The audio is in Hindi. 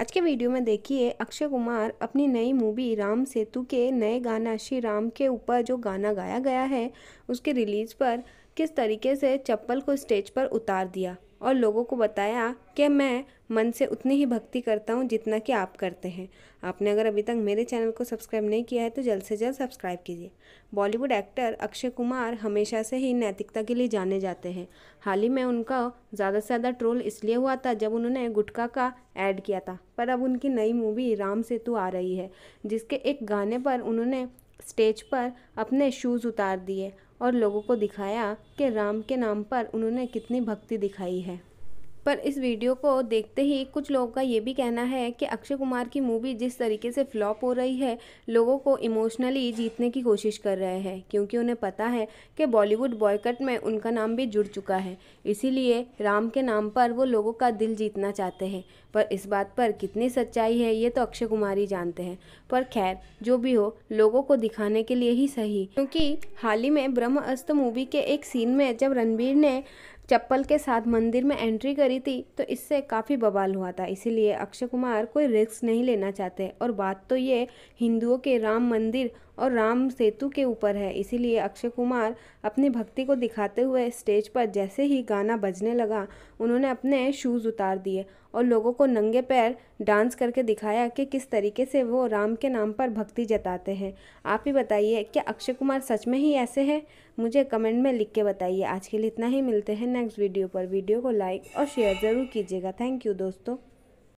आज के वीडियो में देखिए अक्षय कुमार अपनी नई मूवी राम सेतु के नए गाना श्री राम के ऊपर जो गाना गाया गया है उसके रिलीज़ पर किस तरीके से चप्पल को स्टेज पर उतार दिया और लोगों को बताया कि मैं मन से उतनी ही भक्ति करता हूँ जितना कि आप करते हैं आपने अगर अभी तक मेरे चैनल को सब्सक्राइब नहीं किया है तो जल्द से जल्द सब्सक्राइब कीजिए बॉलीवुड एक्टर अक्षय कुमार हमेशा से ही नैतिकता के लिए जाने जाते हैं हाल ही में उनका ज़्यादा से ज़्यादा ट्रोल इसलिए हुआ था जब उन्होंने गुटखा का ऐड किया था पर अब उनकी नई मूवी राम सेतु आ रही है जिसके एक गाने पर उन्होंने स्टेज पर अपने शूज़ उतार दिए और लोगों को दिखाया कि राम के नाम पर उन्होंने कितनी भक्ति दिखाई है पर इस वीडियो को देखते ही कुछ लोगों का ये भी कहना है कि अक्षय कुमार की मूवी जिस तरीके से फ्लॉप हो रही है लोगों को इमोशनली जीतने की कोशिश कर रहे हैं क्योंकि उन्हें पता है कि बॉलीवुड बॉयकट में उनका नाम भी जुड़ चुका है इसीलिए राम के नाम पर वो लोगों का दिल जीतना चाहते हैं पर इस बात पर कितनी सच्चाई है ये तो अक्षय कुमार ही जानते हैं पर खैर जो भी हो लोगों को दिखाने के लिए ही सही क्योंकि हाल ही में ब्रह्मास्त्र मूवी के एक सीन में जब रणबीर ने चप्पल के साथ मंदिर में एंट्री करी थी तो इससे काफ़ी बवाल हुआ था इसीलिए अक्षय कुमार कोई रिस्क नहीं लेना चाहते और बात तो ये हिंदुओं के राम मंदिर और राम सेतु के ऊपर है इसीलिए अक्षय कुमार अपनी भक्ति को दिखाते हुए स्टेज पर जैसे ही गाना बजने लगा उन्होंने अपने शूज़ उतार दिए और लोगों को नंगे पैर डांस करके दिखाया कि किस तरीके से वो राम के नाम पर भक्ति जताते हैं आप ही बताइए क्या अक्षय कुमार सच में ही ऐसे हैं मुझे कमेंट में लिख के बताइए आज के लिए इतना ही मिलते हैं नेक्स्ट वीडियो पर वीडियो को लाइक और शेयर ज़रूर कीजिएगा थैंक यू दोस्तों